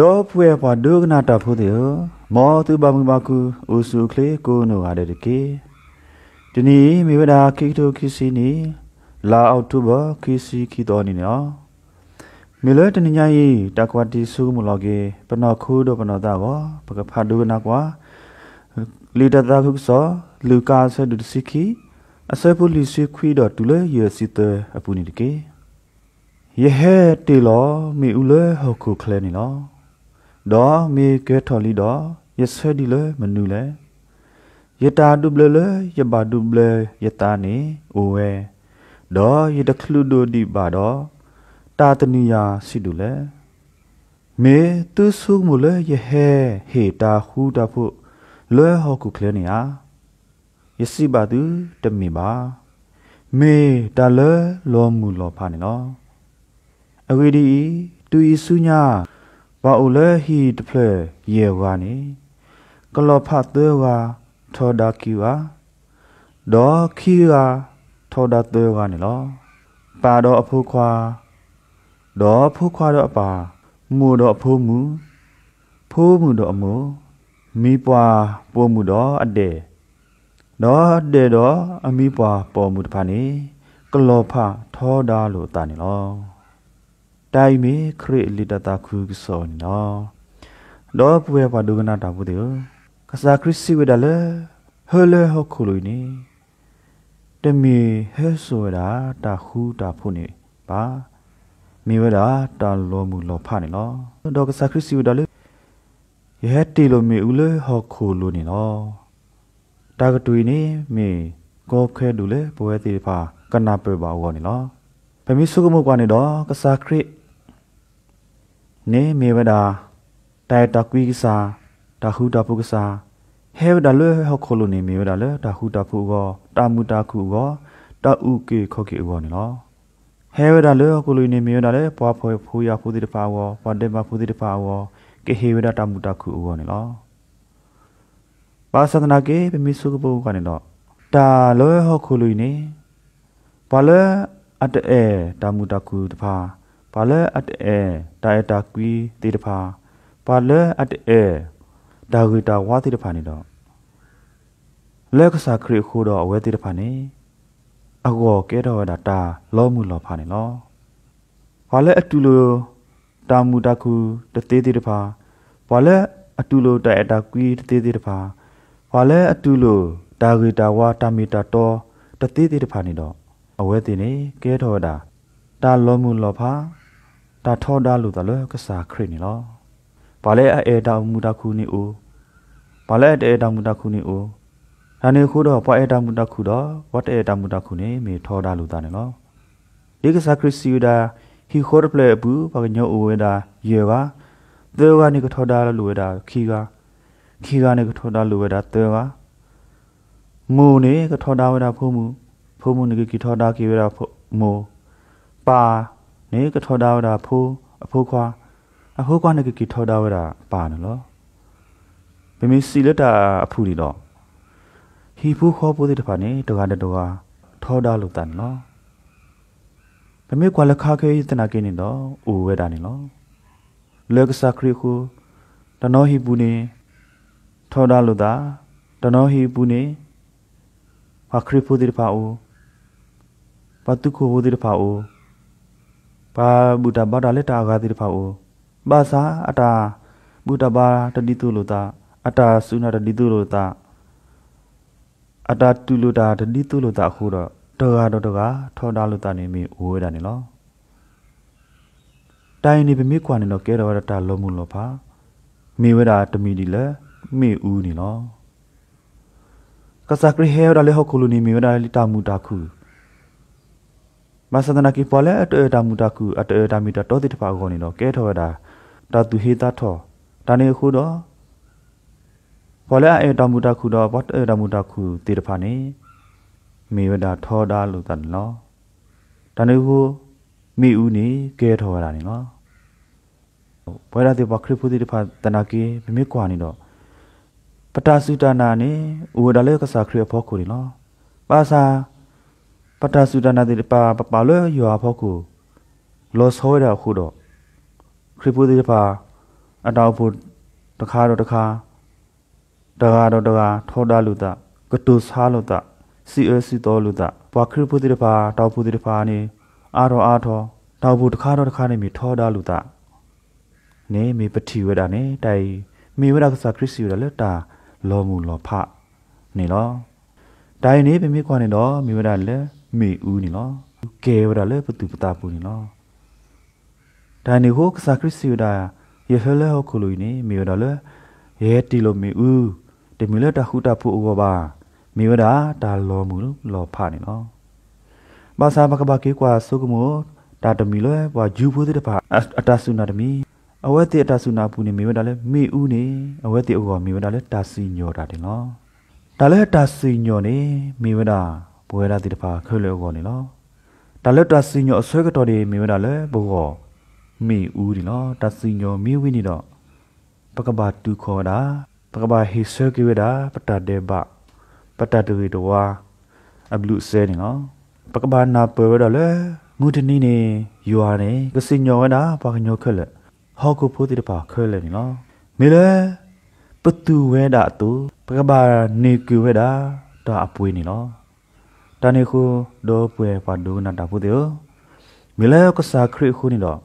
ဒေါ်ပွေပါဒုကနာတာဖုတေမောသူဘမူပါကူဥစုကလေကိုနိုဟာတဲ့တကေဒီနီမိဝဒာခိတိုခိစီနီလာအောက်တိုဘာခိစီခိတော်နီနော်မေလတနညာယီတကွာတီဆုမူလောကေပနောခူးတော့ပနောတာကောပကဖာဒုကနာကွာလီတတာခုစောလူကာဆဒုတစီခီအဆွဲပုလီစီခွီတော့တူလေရစီတအပူနီတကေယဟဲတေလောမေဦးလေဟုတ်ခုခလဲနီလောဒေါ်မေကဲထော်လီဒေါ်ယဆဲဒီလေမနူလေယတာဒုဘလလေယဘာဒုဘလယတာနေအိုဝဲဒေါ်ယတခလူဒိုဒီဘာဒေါ်တာတနီယာစီဒူလေမေသူဆုမူလေယဟေဟေတာဟူတာဖို့လွဲဟောကုကလနေယာယစီဘာသူတမီပါမေတလလောမူလောဖာနေလောအဝေဒီတူဤဆုညာဘာအိုလဲဟီတဖလဲယေဝါနေကလောဖသဲဝါထောဒါကီဝါဒေါ်ခီဝါထောဒါသဲဝါနေလော ပါတော့အဖိုးခွာဒေါ်ဖိုးခွာတော့အပါမူတော့အဖိုးမူဖိုးမူတော့အမိုးမိပွားပိုးမူတော့အတဲ့ဒေါ်တဲ့တော့အမိပွားပေါ်မူတဖာနေကလောဖထောဒါလို့တာနေလောတိုင်မေခရစ်လီတတာခုစောနီနော်လောပွေပါဒုကနာတာဘူးတေကစားခရစ်စီဝဒလေဟဲလေဟခုလူနီတမီဟဲဆိုတာတာခုတာဖို့နေပါမိဝဒတာလောမူလောဖနေလောဒေါကစားခရစ်စီဝဒလေယဟတီလိုမီဦးလေဟခုလူနီနော်တာကတူနီမေကောခဲတူလေဘဝတိဖာကနာပေပါဝော်နေလောပမိစုကမှုကွာနေတော့ကစားခရစ်နေမေဝဒာတိုင်တကွိကစာတဟုတပုက္ကစာဟဲဝဒလွဲဟခလုံးနေမေဝဒလေတဟုတဖုကောတာမူတာခုကောတဥကေခောကေကောနေလောဟဲဝဒလွဲဟခလုံးနေမေဝဒလေပွားဖွဲဖူရဖူတိတပါဝဝတေမဖူတိတပါဝကေဟေဝဒတာမူတာခုကောနေလောပါသဒနာကေပမိစုကပုကောနေလောတာလွဲဟခလုံးနေဘာလဲအတဲတာမူတာခုတပါဘာလဲအတ်အဲဒါအတာကွီတေတဖာဘာလဲအတ်အဲဒါဂီတာဝါတေတဖာနေတော့လက်ကစားခရခိုးတော့အဝဲတေတဖာနေအကောကဲတော့ဒါတာလောမှုလောဖာနေလောဘာလဲအတူလိုတာမူတခုတသေးသေးတဖာဘာလဲအတူလိုတဲအတာကွီတသေးသေးတဖာဘာလဲအတူလိုဒါဂီတာဝါတာမီတာတော်တသေးသေးတဖာနေတော့အဝဲတင်နေကဲတော်တာတာလောမှုလောဖာတာထောဒါလူတလကစာခရနေလောဘာလဲအဲတာမူတာခုနေအိုဘာလဲအဲတာမူတာခုနေအိုဒါနေခုတော့ပွားအဲတာမူတာခုတော့ဝတ်အဲတာမူတာခုနေမေထောဒါလူတာနေလောဒီကစာခရစီယူဒါဟီခေါ်ပလေဘူးဘာညိုအိုဝဲဒါယေဝါသေဝါနေကထောဒါလူဝဲဒါခီကခီကနေကထောဒါလူဝဲဒါသေဝါမူနေကထောဒါဝဲဒါဖုံမူဖုံမူနေကကီထောဒါကီဝဲဒါမိုပါနေကထောဒဝဒဖိုးအဖိုးခွာအဖိုးခွာနေကကီထောဒဝဒပါနော်ဘမေစီလက်တာအဖူဒီတော့ဟီဖိုးခေါ်ပိုးတဲ့တဖာနေတကားတကားထောဒလို့တန်နော်ဘမေကွာလခခဲတနာကင်းနေတော့အိုဝဲတာနေနော်လက်ကစားခရီခုတနောဟီပူနေထောဒလို့တာတနောဟီပူနေဘာခရီဖိုးတဲ့တဖာအိုဘာတုခိုးဖိုးတဲ့တဖာအိုဘာဘူတာဘာတာလက်တာကားတိတဖာအိုဘာသာအတာဘူတာဘာတတိတုလိုတာအတာဆုနာတတိတုလိုတာအတာတူလိုတာ တတိတုလိုတာခုတော့တော်ကားတော့တော်ကားထောတာလိုတာနေမီဝဲတာနေလောတိုင်နေပမိခွာနေတော့ကဲတော်တာလုံးမှုလောဖာမေဝဲတာတမီဒီလဲမေဦးနေလောကစားကရဟဲရလဲဟခုလူနေမီဝဲတာလီတာမူတာခုမဆန္ဒနာကီပေါ်လဲအတဲတာမူတာကူအတဲတာမီတာတော်တိတဖာကောနေတော့ကဲထော်ရတာတာသူဟေတာထော်ဒါနေခုတော့ပေါ်လဲအတာမူတာကူတော့ဘတ်အတာမူတာကူတိတဖာနေမေဝဒထော်တာလို့တန်နော်ဒါနေခုမိဦးနေကဲထော်ရတာနေနော်ဘွဲရတဲ့ဘခရဖူတိတဖာတနာကီမမေကွာနေတော့ပတာစုတနာနေဝဒလဲကစားခရဖောခုနေနော်ပါစာပတာစုဒနာတိပါပပါလောယောဖောကူလောဆောရခုတော့ခရပုတိပါအတောက်ဖို့တခါတော့တခါတခါတော့တခါထောတာလူတာကတုဆာလူတာစီအစီတော်လူတာဘွာခရပုတိပါတောက်ပုတိပါနေအာတော်အာတော်တောက်ဖို့တခါတော့တခါနေမိထောတာလူတာနေမေပတိဝဒနဲ့တိုင်မေဝဒကစခရစီရလတာလောမှုလောဖနေလောတိုင်နေပြမိခွာနေတော့မေဝဒလည်းမေဥနီလောเกวดาเลปตุปตาปูနီလောဒိုင်နီဟိုကစာခရစ်စီဒါယေဟလေဟခုလူနီမေဒါလေယေတီလိုမေဥတေမီလတာခုတာဖူအောဘာမေဒါဒါလောမူလောဖာနီလောဘာသာမကဘာကေကွာဆုကမောဒါတမီလောဘွာဂျူဖိုးတဲ့တပါအတာဆုနာတမီအဝဲတိအတာဆုနာပူနေမေဝဒါလဲမေဥနေအဝဲတိဥကောမေဝဒါလဲတာစီညောတာတယ်နော်ဒါလဲတာစီညောနေမေဝဒါဘွေရာတိတဖာခဲလောကောနေလောတလက်တစီညောအဆွဲကတော်ဒီမေဝဒါလေဘောကောမိဦးဒီလောတစီညောမိဝိနေတော့ပကဘာတူခောတာပကဘာဟိဆကိဝဒါပတတေဘပတတူရီတဝါအဘလူဆဲနေလောပကဘာနာပွဲဝဒါလေငုတနီနေယူဟာနေကစီညောဝဒါပကညောခက်လက်ဟောကုဖိုးတိတဖာခဲလေနေလောမေလေပတူဝဲဒါတူပကဘာနေကိဝဒါတာအပွေးနေလောတနိခုဒေါ်ပွဲပဒုနာတဖုတေမီလယောကစာခရိခုနိတော့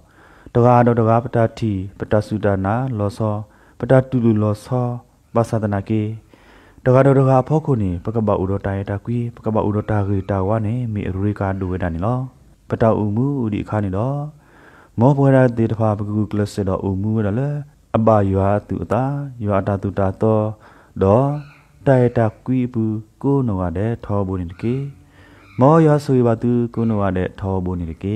တကားတော့တကားပတတိပတစုဒနာလောစော ပတတုလူလောစောဘာသဒနာကေတကားတော့တကားဖောခုနိပကပဥဒတာယတကွီပကပဥဒတာဂေတာဝနိမီအရူရိကာဒုဝေဒနိလောပတဥမှုဥဒီခါနိတော့မောဘဝရတေတဖာပကုကလစစ်တော့ဥမှုရလဲအပယွာတုအတာယွာတာတုတာတော့တော့တေတကွီဘူးကိုနောရတဲ့ထောဘူးနိတကေမောရဆွေပါသူကုနဝတဲ့ထောဘုန်နေတကေ